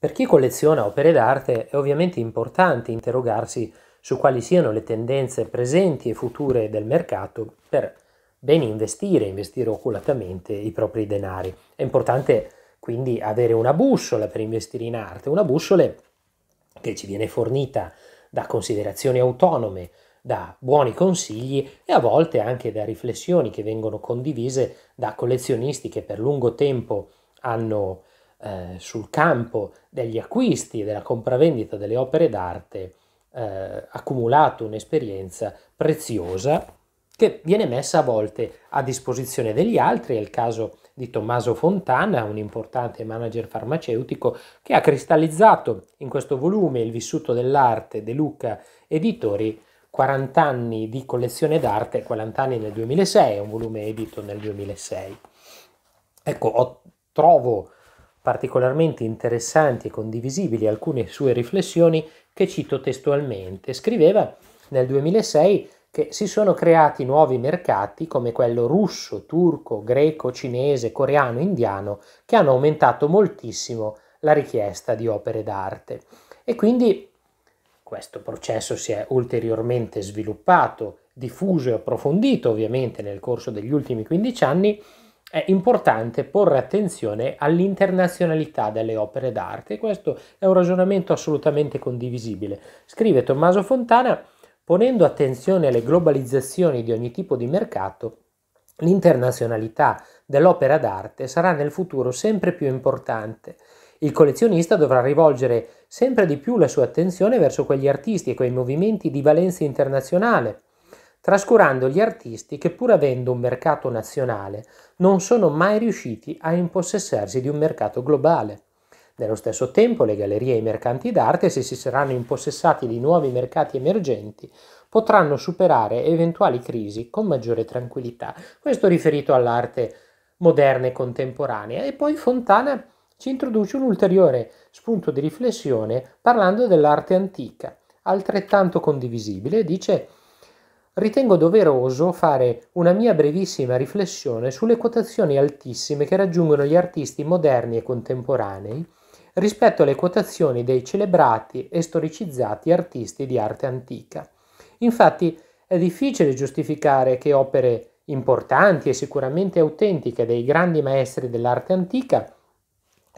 Per chi colleziona opere d'arte è ovviamente importante interrogarsi su quali siano le tendenze presenti e future del mercato per ben investire, investire oculatamente i propri denari. È importante quindi avere una bussola per investire in arte, una bussola che ci viene fornita da considerazioni autonome, da buoni consigli e a volte anche da riflessioni che vengono condivise da collezionisti che per lungo tempo hanno eh, sul campo degli acquisti e della compravendita delle opere d'arte eh, accumulato un'esperienza preziosa che viene messa a volte a disposizione degli altri, è il caso di Tommaso Fontana, un importante manager farmaceutico che ha cristallizzato in questo volume il vissuto dell'arte De Luca Editori 40 anni di collezione d'arte, 40 anni nel 2006, è un volume edito nel 2006. Ecco, ho, trovo particolarmente interessanti e condivisibili alcune sue riflessioni che cito testualmente. Scriveva nel 2006 che si sono creati nuovi mercati come quello russo, turco, greco, cinese, coreano, indiano, che hanno aumentato moltissimo la richiesta di opere d'arte. E quindi questo processo si è ulteriormente sviluppato, diffuso e approfondito ovviamente nel corso degli ultimi 15 anni è importante porre attenzione all'internazionalità delle opere d'arte questo è un ragionamento assolutamente condivisibile. Scrive Tommaso Fontana, ponendo attenzione alle globalizzazioni di ogni tipo di mercato, l'internazionalità dell'opera d'arte sarà nel futuro sempre più importante. Il collezionista dovrà rivolgere sempre di più la sua attenzione verso quegli artisti e quei movimenti di valenza internazionale trascurando gli artisti che pur avendo un mercato nazionale non sono mai riusciti a impossessarsi di un mercato globale. Nello stesso tempo le gallerie e i mercanti d'arte, se si saranno impossessati di nuovi mercati emergenti, potranno superare eventuali crisi con maggiore tranquillità. Questo riferito all'arte moderna e contemporanea. E poi Fontana ci introduce un ulteriore spunto di riflessione parlando dell'arte antica, altrettanto condivisibile, dice ritengo doveroso fare una mia brevissima riflessione sulle quotazioni altissime che raggiungono gli artisti moderni e contemporanei rispetto alle quotazioni dei celebrati e storicizzati artisti di arte antica. Infatti è difficile giustificare che opere importanti e sicuramente autentiche dei grandi maestri dell'arte antica,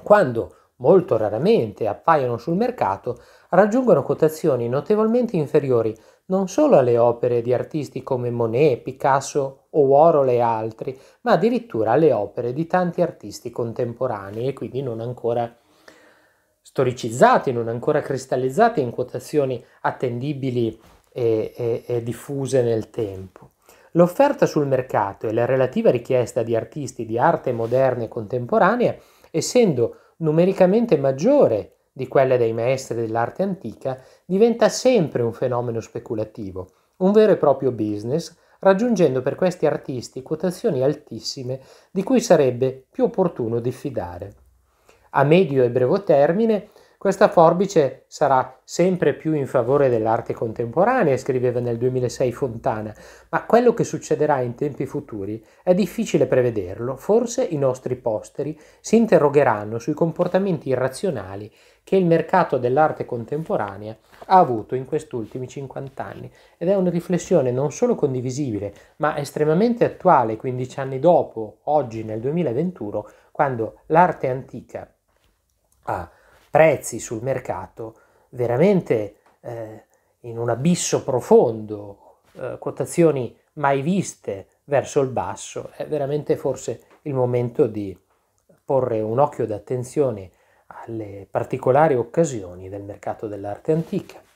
quando molto raramente appaiono sul mercato, raggiungono quotazioni notevolmente inferiori non solo alle opere di artisti come Monet, Picasso o Warhol e altri, ma addirittura alle opere di tanti artisti contemporanei e quindi non ancora storicizzati, non ancora cristallizzati in quotazioni attendibili e, e, e diffuse nel tempo. L'offerta sul mercato e la relativa richiesta di artisti di arte moderna e contemporanea, essendo numericamente maggiore di quella dei maestri dell'arte antica, diventa sempre un fenomeno speculativo, un vero e proprio business, raggiungendo per questi artisti quotazioni altissime di cui sarebbe più opportuno diffidare. A medio e breve termine questa forbice sarà sempre più in favore dell'arte contemporanea, scriveva nel 2006 Fontana, ma quello che succederà in tempi futuri è difficile prevederlo, forse i nostri posteri si interrogheranno sui comportamenti irrazionali che il mercato dell'arte contemporanea ha avuto in questi ultimi 50 anni ed è una riflessione non solo condivisibile ma estremamente attuale 15 anni dopo, oggi nel 2021, quando l'arte antica ha prezzi sul mercato veramente eh, in un abisso profondo, eh, quotazioni mai viste verso il basso, è veramente forse il momento di porre un occhio d'attenzione alle particolari occasioni del mercato dell'arte antica.